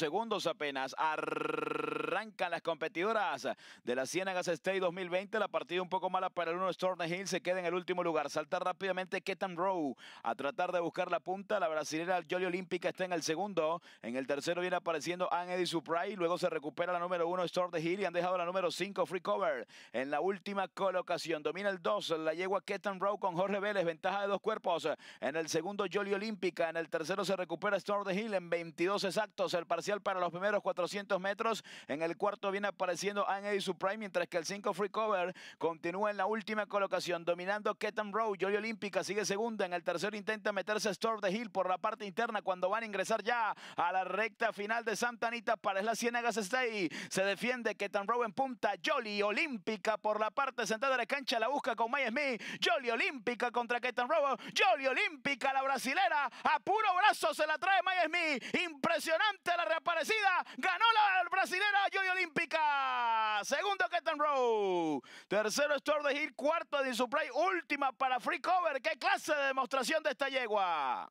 segundos apenas arrancan las competidoras de la Ciénagas State 2020. La partida un poco mala para el 1 Storm Hill, se queda en el último lugar. Salta rápidamente Ketan Rowe a tratar de buscar la punta. La brasilera Jolly Olímpica está en el segundo. En el tercero viene apareciendo Anne Eddie Supray. Luego se recupera la número 1 Storm Hill y han dejado la número 5 Free Cover en la última colocación. Domina el 2, la yegua Ketan Rowe con Jorge Vélez, ventaja de dos cuerpos. En el segundo Jolly Olímpica, en el tercero se recupera Storm Hill en 22 exactos. El parcial para los primeros 400 metros. En en el cuarto viene apareciendo Andy Supreme, mientras que el 5 Free Cover continúa en la última colocación, dominando Ketan Rowe. Jolly Olímpica sigue segunda. En el tercero intenta meterse Storm de Hill por la parte interna cuando van a ingresar ya a la recta final de Santa Anita para La está Stay se defiende. Ketan Rowe en punta. Jolly Olímpica por la parte sentada de la cancha. La busca con May Smith. Jolly Olímpica contra Ketan Rowe, Jolly Olímpica, la brasilera. A puro brazo se la trae May Smith. Impresionante la reaparecida. Segundo, Kitten Row. Tercero, Store de Hill. Cuarto, Display, Última para Free Cover. ¡Qué clase de demostración de esta yegua!